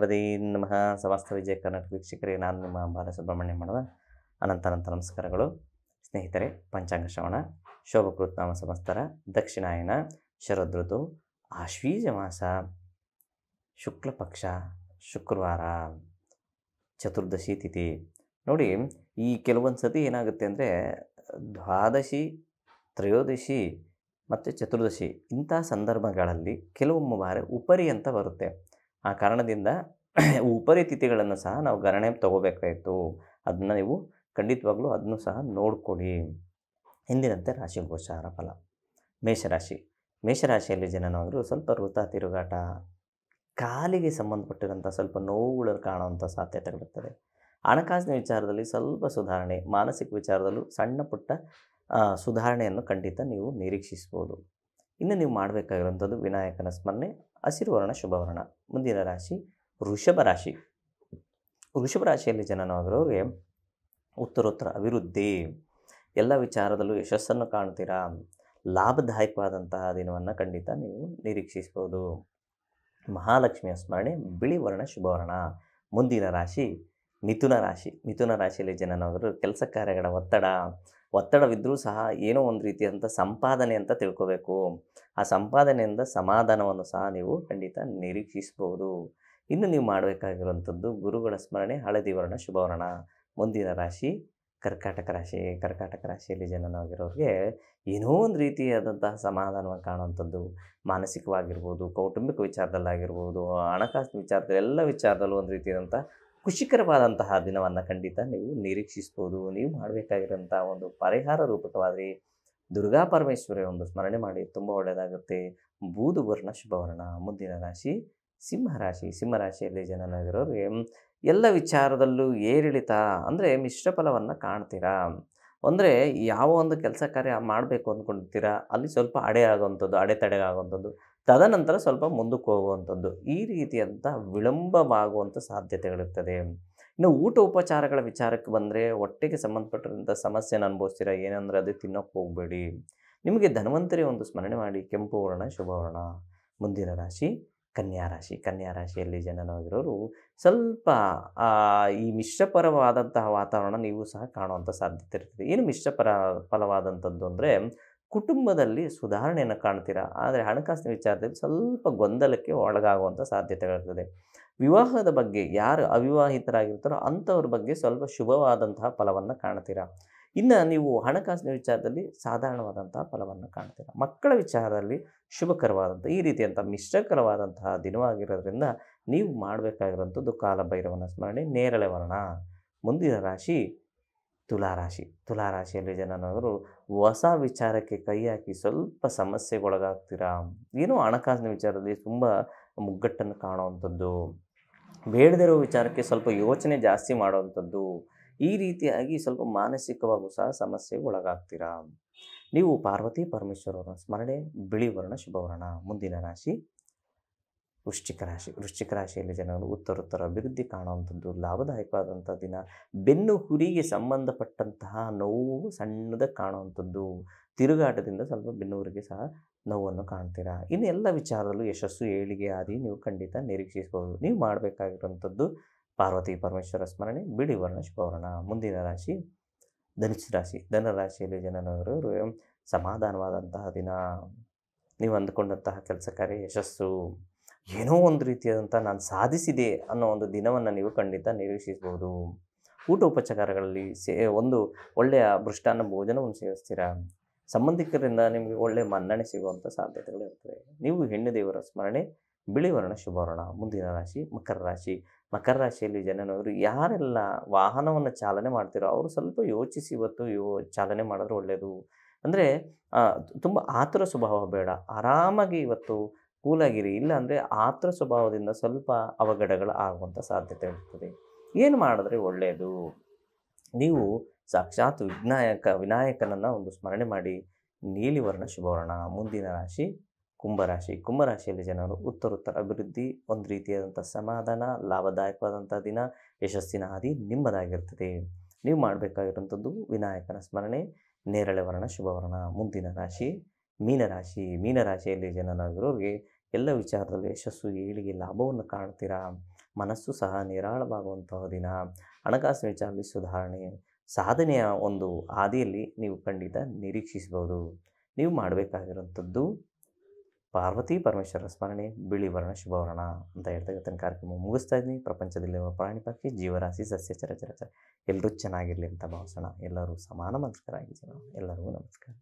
ಗಣಪತಿ ನಮಃ ಸಮಸ್ತ ವಿಜಯ ಕರ್ನಾಟಕ ವೀಕ್ಷಕರೇ ನಾನು ನಿಮ್ಮ ಬಾಲಸುಬ್ರಹ್ಮಣ್ಯ ಮಾಡುವ ಅನಂತ ನಮಸ್ಕಾರಗಳು ಸ್ನೇಹಿತರೆ ಪಂಚಾಂಗ ಶ್ರವಣ ನಾಮ ಸಮಸ್ತರ ದಕ್ಷಿಣಾಯನ ಶರದೃತು ಆಶ್ವೀಜ ಮಾಸ ಶುಕ್ಲಪಕ್ಷ ಶುಕ್ರವಾರ ಚತುರ್ದಶಿ ತಿಥಿ ನೋಡಿ ಈ ಕೆಲವೊಂದು ಸತಿ ಏನಾಗುತ್ತೆ ಅಂದರೆ ದ್ವಾದಶಿ ತ್ರಯೋದಶಿ ಮತ್ತು ಚತುರ್ದಶಿ ಇಂಥ ಸಂದರ್ಭಗಳಲ್ಲಿ ಕೆಲವೊಮ್ಮೆ ಬಾರಿ ಉಪರಿ ಅಂತ ಬರುತ್ತೆ ಆ ಕಾರಣದಿಂದ ಉಪರಿತಿಥಿಗಳನ್ನು ಸಹ ನಾವು ಗಣನೆ ತಗೋಬೇಕಾಯಿತು ಅದನ್ನ ನೀವು ಖಂಡಿತವಾಗ್ಲೂ ಅದನ್ನು ಸಹ ನೋಡ್ಕೊಳ್ಳಿ ಹಿಂದಿನಂತೆ ರಾಶಿ ಗೋಚಾರ ಫಲ ಮೇಷರಾಶಿ ಮೇಷರಾಶಿಯಲ್ಲಿ ಜನನವಾದರೂ ಸ್ವಲ್ಪ ವೃತ ತಿರುಗಾಟ ಕಾಲಿಗೆ ಸಂಬಂಧಪಟ್ಟಿರೋಂಥ ಸ್ವಲ್ಪ ನೋವುಗಳು ಕಾಣುವಂಥ ಸಾಧ್ಯತೆಗಳಿರ್ತದೆ ಹಣಕಾಸಿನ ವಿಚಾರದಲ್ಲಿ ಸ್ವಲ್ಪ ಸುಧಾರಣೆ ಮಾನಸಿಕ ವಿಚಾರದಲ್ಲೂ ಸಣ್ಣ ಪುಟ್ಟ ಸುಧಾರಣೆಯನ್ನು ಖಂಡಿತ ನೀವು ನಿರೀಕ್ಷಿಸ್ಬೋದು ಇನ್ನು ನೀವು ಮಾಡಬೇಕಾಗಿರುವಂಥದ್ದು ವಿನಾಯಕನ ಸ್ಮರಣೆ ಹಸಿರು ವರ್ಣ ಶುಭವರ್ಣ ಮುಂದಿನ ರಾಶಿ ವೃಷಭ ರಾಶಿ ವೃಷಭ ರಾಶಿಯಲ್ಲಿ ಜನನವಾಗಿರೋರಿಗೆ ಉತ್ತರೋತ್ತರ ಅಭಿವೃದ್ಧಿ ಎಲ್ಲ ವಿಚಾರದಲ್ಲೂ ಯಶಸ್ಸನ್ನು ಕಾಣ್ತೀರಾ ಲಾಭದಾಯಕವಾದಂತಹ ದಿನವನ್ನು ಖಂಡಿತ ನೀವು ನಿರೀಕ್ಷಿಸ್ಬೋದು ಮಹಾಲಕ್ಷ್ಮಿಯ ಸ್ಮರಣೆ ಬಿಳಿ ವರ್ಣ ಶುಭವರ್ಣ ಮುಂದಿನ ರಾಶಿ ಮಿಥುನ ರಾಶಿ ಮಿಥುನ ರಾಶಿಯಲ್ಲಿ ಜನನವಾದರು ಕೆಲಸ ಕಾರ್ಯಗಳ ಒತ್ತಡ ಒತ್ತಡವಿದ್ದರೂ ಸಹ ಏನೋ ಒಂದು ರೀತಿಯಾದಂಥ ಸಂಪಾದನೆ ಅಂತ ತಿಳ್ಕೋಬೇಕು ಆ ಸಂಪಾದನೆಯಿಂದ ಸಮಾಧಾನವನ್ನು ಸಹ ನೀವು ಖಂಡಿತ ನಿರೀಕ್ಷಿಸಬಹುದು ಇನ್ನು ನೀವು ಮಾಡಬೇಕಾಗಿರುವಂಥದ್ದು ಗುರುಗಳ ಸ್ಮರಣೆ ಹಳದಿ ವರ್ಣ ಶುಭವರ್ಣ ಮುಂದಿನ ರಾಶಿ ಕರ್ಕಾಟಕ ರಾಶಿ ಕರ್ಕಾಟಕ ರಾಶಿಯಲ್ಲಿ ಜನನವಾಗಿರೋರಿಗೆ ಏನೋ ಒಂದು ರೀತಿಯಾದಂತಹ ಸಮಾಧಾನವನ್ನು ಕಾಣುವಂಥದ್ದು ಮಾನಸಿಕವಾಗಿರ್ಬೋದು ಕೌಟುಂಬಿಕ ವಿಚಾರದಲ್ಲಾಗಿರ್ಬೋದು ಹಣಕಾಸಿನ ವಿಚಾರದಲ್ಲಿ ಎಲ್ಲ ವಿಚಾರದಲ್ಲೂ ಒಂದು ರೀತಿಯಾದಂಥ ಖುಷಿಕರವಾದಂತಹ ದಿನವನ್ನು ಖಂಡಿತ ನೀವು ನಿರೀಕ್ಷಿಸ್ಬೋದು ನೀವು ಮಾಡಬೇಕಾಗಿರೋಂಥ ಒಂದು ಪರಿಹಾರ ರೂಪಕವಾದರೆ ದುರ್ಗಾ ಪರಮೇಶ್ವರಿ ಒಂದು ಸ್ಮರಣೆ ಮಾಡಿ ತುಂಬ ಒಳ್ಳೆಯದಾಗುತ್ತೆ ಬೂದು ವರ್ಣ ಶುಭವರ್ಣ ಮುಂದಿನ ರಾಶಿ ಸಿಂಹರಾಶಿ ಸಿಂಹರಾಶಿಯಲ್ಲಿ ಜನನಾಗಿರೋರಿಗೆ ಎಲ್ಲ ವಿಚಾರದಲ್ಲೂ ಏರಿಳಿತ ಅಂದರೆ ಮಿಶ್ರಫಲವನ್ನು ಕಾಣ್ತೀರಾ ಅಂದರೆ ಯಾವ ಒಂದು ಕೆಲಸ ಕಾರ್ಯ ಮಾಡಬೇಕು ಅಂದ್ಕೊಂಡಿರ್ತೀರ ಅಲ್ಲಿ ಸ್ವಲ್ಪ ಅಡೆ ಆಗುವಂಥದ್ದು ಅಡೆತಡೆಗಾಗುವಂಥದ್ದು ತದನಂತರ ಸ್ವಲ್ಪ ಮುಂದಕ್ಕೆ ಹೋಗುವಂಥದ್ದು ಈ ರೀತಿಯಂಥ ವಿಳಂಬವಾಗುವಂಥ ಸಾಧ್ಯತೆಗಳಿರ್ತದೆ ಇನ್ನು ಊಟ ಉಪಚಾರಗಳ ವಿಚಾರಕ್ಕೆ ಬಂದರೆ ಹೊಟ್ಟೆಗೆ ಸಂಬಂಧಪಟ್ಟಿರೋಂಥ ಸಮಸ್ಯೆನ ಅನುಭವಿಸ್ತೀರಾ ಏನಂದ್ರೆ ಅದು ತಿನ್ನೋಕ್ಕೆ ಹೋಗಬೇಡಿ ನಿಮಗೆ ಧನ್ವಂತರಿ ಒಂದು ಸ್ಮರಣೆ ಮಾಡಿ ಕೆಂಪು ವರ್ಣ ಶುಭವರ್ಣ ಮುಂದಿನ ರಾಶಿ ಕನ್ಯಾ ರಾಶಿ ಕನ್ಯಾ ರಾಶಿಯಲ್ಲಿ ಜನನವಾಗಿರೋರು ಸ್ವಲ್ಪ ಈ ಮಿಶ್ರಪರವಾದಂತಹ ವಾತಾವರಣ ನೀವು ಸಹ ಕಾಣುವಂಥ ಸಾಧ್ಯತೆ ಇರ್ತದೆ ಏನು ಮಿಶ್ರಪರ ಫಲವಾದಂಥದ್ದು ಅಂದರೆ ಕುಟುಂಬದಲ್ಲಿ ಸುಧಾರಣೆಯನ್ನು ಕಾಣ್ತೀರಾ ಆದರೆ ಹಣಕಾಸಿನ ವಿಚಾರದಲ್ಲಿ ಸ್ವಲ್ಪ ಗೊಂದಲಕ್ಕೆ ಒಳಗಾಗುವಂಥ ಸಾಧ್ಯತೆಗಳಿರ್ತದೆ ವಿವಾಹದ ಬಗ್ಗೆ ಯಾರು ಅವಿವಾಹಿತರಾಗಿರ್ತಾರೋ ಅಂಥವ್ರ ಬಗ್ಗೆ ಸ್ವಲ್ಪ ಶುಭವಾದಂತಹ ಫಲವನ್ನು ಕಾಣ್ತೀರಾ ಇನ್ನು ನೀವು ಹಣಕಾಸಿನ ವಿಚಾರದಲ್ಲಿ ಸಾಧಾರಣವಾದಂಥ ಫಲವನ್ನು ಕಾಣ್ತೀರ ಮಕ್ಕಳ ವಿಚಾರದಲ್ಲಿ ಶುಭಕರವಾದಂಥ ಈ ರೀತಿಯಂಥ ಮಿಶ್ರಕರವಾದಂತಹ ದಿನವಾಗಿರೋದ್ರಿಂದ ನೀವು ಮಾಡಬೇಕಾಗಿರುವಂಥದ್ದು ಕಾಲಭೈರವನ ಸ್ಮರಣೆ ನೇರಳೆ ವರ್ಣ ಮುಂದಿನ ರಾಶಿ ತುಲಾರಾಶಿ ತುಲಾರಾಶಿಯಲ್ಲಿ ಜನನವರು ಹೊಸ ವಿಚಾರಕ್ಕೆ ಕೈ ಹಾಕಿ ಸ್ವಲ್ಪ ಸಮಸ್ಯೆಗೊಳಗಾಗ್ತೀರಾ ಏನೋ ಹಣಕಾಸಿನ ವಿಚಾರದಲ್ಲಿ ತುಂಬ ಮುಗ್ಗಟ್ಟನ್ನು ಕಾಣುವಂಥದ್ದು ಬೇಡದಿರೋ ವಿಚಾರಕ್ಕೆ ಸ್ವಲ್ಪ ಯೋಚನೆ ಜಾಸ್ತಿ ಮಾಡುವಂಥದ್ದು ಈ ರೀತಿಯಾಗಿ ಸ್ವಲ್ಪ ಮಾನಸಿಕವಾಗೂ ಸಹ ಸಮಸ್ಯೆಗೆ ಒಳಗಾಗ್ತೀರಾ ನೀವು ಪಾರ್ವತಿ ಪರಮೇಶ್ವರರ ಸ್ಮರಣೆ ಬಿಳಿ ವರ್ಣ ಶುಭವರ್ಣ ಮುಂದಿನ ರಾಶಿ ವೃಶ್ಚಿಕ ರಾಶಿ ವೃಶ್ಚಿಕ ರಾಶಿಯಲ್ಲಿ ಜನರು ಉತ್ತರೋತ್ತರ ಅಭಿವೃದ್ಧಿ ಕಾಣುವಂಥದ್ದು ಲಾಭದಾಯಕವಾದಂಥ ದಿನ ಬೆನ್ನು ಹುರಿಗೆ ಸಂಬಂಧಪಟ್ಟಂತಹ ನೋವು ಸಣ್ಣದ ಕಾಣುವಂಥದ್ದು ತಿರುಗಾಟದಿಂದ ಸ್ವಲ್ಪ ಬೆನ್ನು ಹುರಿಗೆ ಸಹ ನೋವನ್ನು ಕಾಣ್ತೀರಾ ಇನ್ನು ಎಲ್ಲ ವಿಚಾರದಲ್ಲೂ ಯಶಸ್ಸು ಏಳಿಗೆ ಆದಿ ನೀವು ಖಂಡಿತ ನಿರೀಕ್ಷಿಸಬಹುದು ನೀವು ಮಾಡಬೇಕಾಗಿರುವಂಥದ್ದು ಪಾರ್ವತಿ ಪರಮೇಶ್ವರ ಸ್ಮರಣೆ ಬಿಳಿ ವರ್ಣ ಶುಭವರ್ಣ ಮುಂದಿನ ರಾಶಿ ಧನುಸ್ ರಾಶಿ ಧನರಾಶಿಯಲ್ಲಿ ಜನನವರು ಸಮಾಧಾನವಾದಂತಹ ದಿನ ನೀವು ಅಂದುಕೊಂಡಂತಹ ಕೆಲಸ ಕಾರ್ಯ ಯಶಸ್ಸು ಏನೋ ಒಂದು ರೀತಿಯಾದಂಥ ನಾನು ಸಾಧಿಸಿದೆ ಅನ್ನೋ ಒಂದು ದಿನವನ್ನು ನೀವು ಖಂಡಿತ ನಿರೀಕ್ಷಿಸಬಹುದು ಊಟ ಉಪಚಾರಗಳಲ್ಲಿ ಸೇ ಒಂದು ಒಳ್ಳೆಯ ಭೃಷ್ಟಾನ್ನ ಭೋಜನವನ್ನು ಸೇವಿಸ್ತೀರ ಸಂಬಂಧಿಕರಿಂದ ನಿಮಗೆ ಒಳ್ಳೆಯ ಮನ್ನಣೆ ಸಿಗುವಂಥ ಸಾಧ್ಯತೆಗಳು ಇರ್ತವೆ ನೀವು ಹೆಣ್ಣು ದೇವರ ಸ್ಮರಣೆ ಬಿಳಿವರ್ಣ ಶುಭವರ್ಣ ಮುಂದಿನ ರಾಶಿ ಮಕರ ರಾಶಿ ಮಕರ ರಾಶಿಯಲ್ಲಿ ಜನನವರು ಯಾರೆಲ್ಲ ವಾಹನವನ್ನು ಚಾಲನೆ ಮಾಡ್ತಿರೋ ಅವರು ಸ್ವಲ್ಪ ಯೋಚಿಸಿ ಇವತ್ತು ಯೋ ಚಾಲನೆ ಮಾಡಿದ್ರೆ ಒಳ್ಳೆಯದು ಅಂದರೆ ತುಂಬ ಆತುರ ಸ್ವಭಾವ ಬೇಡ ಆರಾಮಾಗಿ ಇವತ್ತು ಕೂಲಾಗಿರಿ ಇಲ್ಲ ಅಂದರೆ ಆತುರ ಸ್ವಭಾವದಿಂದ ಸ್ವಲ್ಪ ಅವಘಡಗಳು ಆಗುವಂಥ ಸಾಧ್ಯತೆ ಇರ್ತದೆ ಏನು ಮಾಡಿದ್ರೆ ಒಳ್ಳೆಯದು ನೀವು ಸಾಕ್ಷಾತ್ ವಿಜ್ಞಾಯಕ ವಿನಾಯಕನನ್ನು ಒಂದು ಸ್ಮರಣೆ ಮಾಡಿ ನೀಲಿ ವರ್ಣ ಶುಭವರ್ಣ ಮುಂದಿನ ರಾಶಿ ಕುಂಭರಾಶಿ ಕುಂಭರಾಶಿಯಲ್ಲಿ ಜನರು ಉತ್ತರೋತ್ತರ ಅಭಿವೃದ್ಧಿ ಒಂದು ರೀತಿಯಾದಂಥ ಸಮಾಧಾನ ಲಾಭದಾಯಕವಾದಂಥ ದಿನ ಯಶಸ್ಸಿನ ಹಾದಿ ನಿಮ್ಮದಾಗಿರ್ತದೆ ನೀವು ಮಾಡಬೇಕಾಗಿರುವಂಥದ್ದು ವಿನಾಯಕನ ಸ್ಮರಣೆ ನೇರಳೆ ವರ್ಣ ಶುಭವರ್ಣ ಮುಂದಿನ ರಾಶಿ ಮೀನರಾಶಿ ಮೀನರಾಶಿಯಲ್ಲಿ ಜನರಾಗಿರೋರಿಗೆ ಎಲ್ಲ ವಿಚಾರದಲ್ಲಿ ಯಶಸ್ಸು ಏಳಿಗೆ ಲಾಭವನ್ನು ಕಾಣ್ತೀರಾ ಮನಸ್ಸು ಸಹ ನಿರಾಳವಾಗುವಂತಹ ದಿನ ಹಣಕಾಸಿನ ವಿಚಾರದಲ್ಲಿ ಸುಧಾರಣೆ ಸಾಧನೆಯ ಒಂದು ಹಾದಿಯಲ್ಲಿ ನೀವು ಖಂಡಿತ ನಿರೀಕ್ಷಿಸಬಹುದು ನೀವು ಮಾಡಬೇಕಾಗಿರುವಂಥದ್ದು ಪಾರ್ವತಿ ಪರಮೇಶ್ವರ ಸ್ಮರಣೆ ಬಿಳಿ ವರ್ಣ ಶುಭವರ್ಣ ಅಂತ ಹೇಳ್ತಕ್ಕಂಥ ಕಾರ್ಯಕ್ರಮ ಮುಗಿಸ್ತಾ ಇದ್ದೀನಿ ಪ್ರಪಂಚದಲ್ಲಿರುವ ಪ್ರಾಣಿ ಪಕ್ಷಿ ಜೀವರಾಶಿ ಸಸ್ಯ ಚರಚರಚರ ಎಲ್ಲರೂ ಚೆನ್ನಾಗಿರಲಿ ಅಂತ ಭಾವಿಸೋಣ ಎಲ್ಲರೂ ಸಮಾನ ಮಂತ್ರಕರಾಗಿ ಎಲ್ಲರಿಗೂ ನಮಸ್ಕಾರ